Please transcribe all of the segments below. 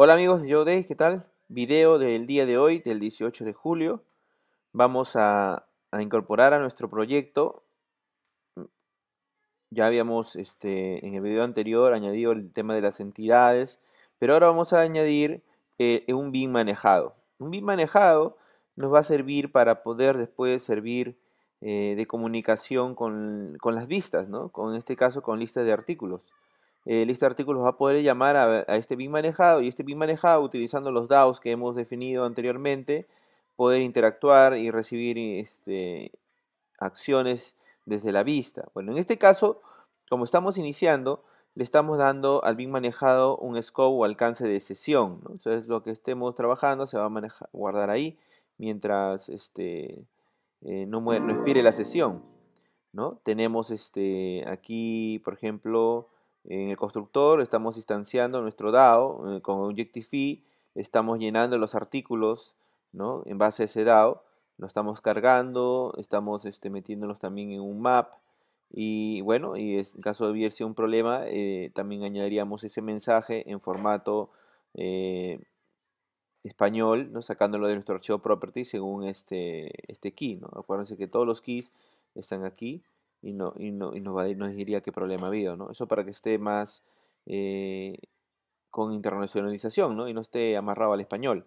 Hola amigos de Yo de ¿qué tal? Video del día de hoy, del 18 de julio. Vamos a, incorporar a nuestro proyecto. Ya habíamos este, en el video anterior añadido el tema de las entidades, pero ahora vamos a añadir eh, un BIM manejado. Un BIM manejado nos va a servir para poder después servir eh, de comunicación con, las vistas, ¿no? Con, este caso con listas de artículos eh, lista de artículos va a poder llamar a, este BIM manejado y este BIM manejado utilizando los DAOs que hemos definido anteriormente puede interactuar y recibir este, acciones desde la vista. Bueno, en este caso, como estamos iniciando, le estamos dando al BIM manejado un scope o alcance de sesión. Entonces, lo que estemos trabajando se va a guardar ahí mientras este, eh, no, expire la sesión. ¿no? Tenemos este, aquí, por ejemplo, en el constructor estamos instanciando nuestro DAO eh, con Objectify, estamos llenando los artículos ¿no? en base a ese DAO, lo estamos cargando, estamos este, metiéndolos también en un map y bueno, y en caso de hubiese un problema, eh, también añadiríamos ese mensaje en formato eh, español, ¿no? sacándolo de nuestro archivo property según este, este key. ¿no? Acuérdense que todos los keys están aquí y, no, no, nos, diría qué problema ha habido, ¿no? Eso para que esté más eh, con internacionalización, ¿no? Y no esté amarrado al español.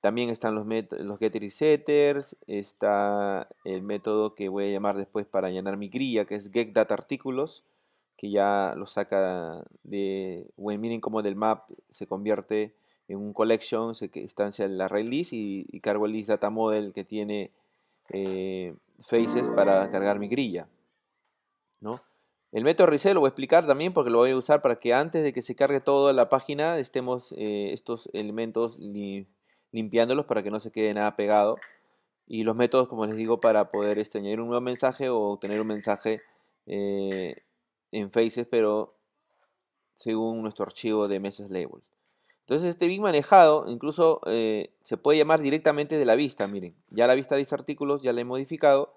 También están los, los getter y setters, está el método que voy a llamar después para llenar mi grilla, que es data artículos, que ya lo saca de, bueno, miren cómo del map se convierte en un collection, se instancia la red list y, cargo el list data model que tiene eh, faces para cargar mi grilla. El método reset lo voy a explicar también porque lo voy a usar para que antes de que se cargue toda la página estemos eh, estos elementos limpiándolos para que no se quede nada pegado. Y los métodos, como les digo, para poder este, un nuevo mensaje o obtener un mensaje eh, en Faces, pero según nuestro archivo de Meses Label. Entonces este bien manejado incluso eh, se puede llamar directamente de la vista, miren. Ya la vista de este artículos ya la he modificado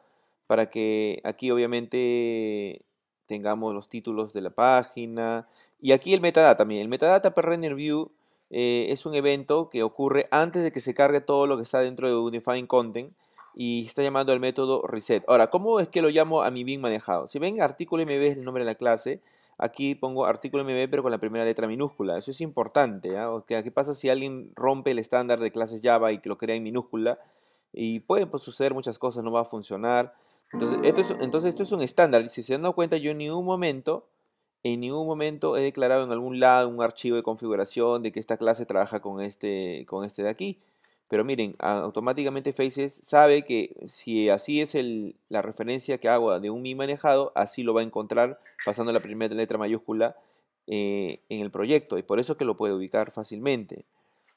para que aquí obviamente tengamos los títulos de la página. Y aquí el metadata también. El metadata per render view eh, es un evento que ocurre antes de que se cargue todo lo que está dentro de Unifying Content y está llamando al método reset. Ahora, ¿cómo es que lo llamo a mi bien manejado? Si ven, artículo MB es el nombre de la clase. Aquí pongo artículo MB pero con la primera letra minúscula. Eso es importante. ¿ah? O ¿Qué pasa si alguien rompe el estándar de clases Java y lo crea en minúscula? Y pueden pues, suceder muchas cosas, no va a funcionar. Entonces esto, es, entonces esto es un estándar. Si se dan cuenta, yo en ningún momento, en ningún momento he declarado en algún lado un archivo de configuración de que esta clase trabaja con este, con este de aquí. Pero miren, automáticamente Faces sabe que si así es la referencia que hago de un mi manejado, así lo va a encontrar pasando la primera letra mayúscula eh, en el proyecto. Y por eso que lo puede ubicar fácilmente.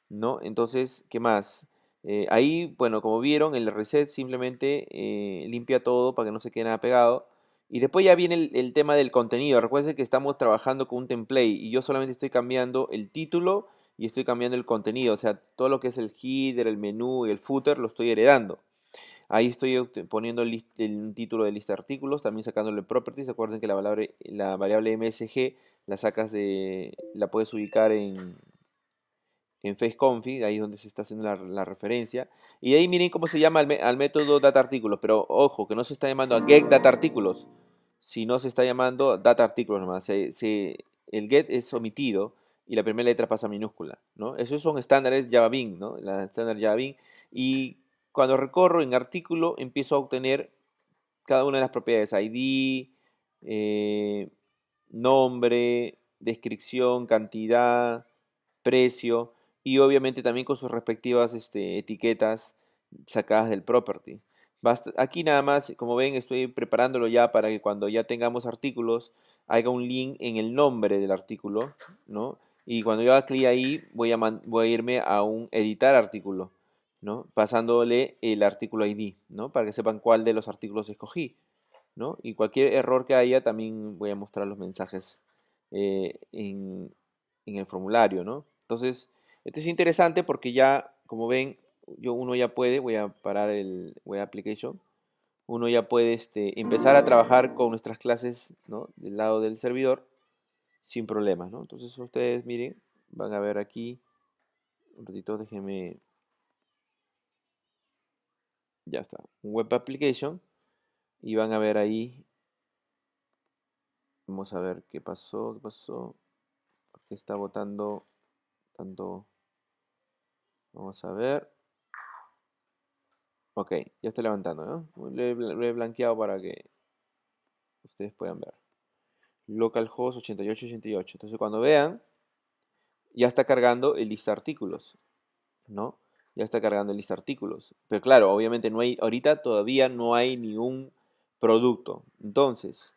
¿no? Entonces, ¿qué más? Eh, ahí, bueno, como vieron, el reset simplemente eh, limpia todo para que no se quede nada pegado. Y después ya viene el, tema del contenido. Recuerden que estamos trabajando con un template y yo solamente estoy cambiando el título y estoy cambiando el contenido. O sea, todo lo que es el header, el menú y el footer lo estoy heredando. Ahí estoy poniendo el, título de lista de artículos, también sacándole properties. Recuerden que la, la variable MSG la sacas de, la puedes ubicar en, en FaceConfig, ahí es donde se está haciendo la, referencia. Y ahí miren cómo se llama al, método data método dataArtículos, pero ojo, que no se está llamando a getDataArtículos, sino se está llamando dataArtículos nomás. el get es omitido y la primera letra pasa minúscula, ¿no? Esos son estándares Java ¿no? La estándar Y cuando recorro en artículo, empiezo a obtener cada una de las propiedades, ID, eh, nombre, descripción, cantidad, precio, y obviamente también con sus respectivas este, etiquetas sacadas del property. Basta, aquí nada más, como ven, estoy preparándolo ya para que cuando ya tengamos artículos, haga un link en el nombre del artículo, ¿no? Y cuando yo haga clic ahí, voy a, voy a irme a un editar artículo, ¿no? Pasándole el artículo ID, ¿no? Para que sepan cuál de los artículos escogí, ¿no? Y cualquier error que haya, también voy a mostrar los mensajes eh, en, en el formulario, ¿no? Entonces, esto es interesante porque ya, como ven, yo uno ya puede, voy a parar el web application, uno ya puede este, empezar a trabajar con nuestras clases del lado del servidor sin problemas, Entonces ustedes miren, van a ver aquí, un ratito déjenme, ya está, web application y van a ver ahí, vamos a ver qué pasó, qué pasó, porque está votando tanto, vamos a ver. Ok, ya está levantando, ¿no? Lo he, blanqueado para que ustedes puedan ver. Localhost 8888. Entonces cuando vean, ya está cargando el lista artículos, ¿no? Ya está cargando el lista artículos. Pero claro, obviamente no hay, ahorita todavía no hay ningún producto. Entonces,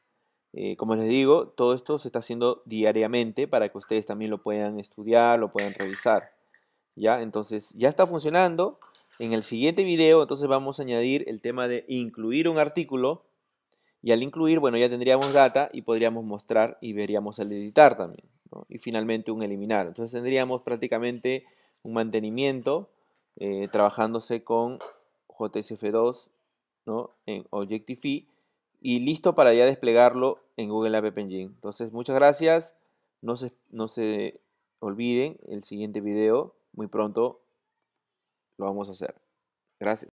eh, como les digo, todo esto se está haciendo diariamente para que ustedes también lo puedan estudiar, lo puedan revisar. ¿Ya? Entonces, ya está funcionando. En el siguiente video, entonces vamos a añadir el tema de incluir un artículo. Y al incluir, bueno, ya tendríamos data y podríamos mostrar y veríamos el editar también. Y finalmente un eliminar. Entonces tendríamos prácticamente un mantenimiento eh, trabajándose con JSF2 en Objectify y listo para ya desplegarlo en Google App Engine. Entonces, muchas gracias. No se, no se olviden, el siguiente video muy pronto lo vamos a hacer. Gracias.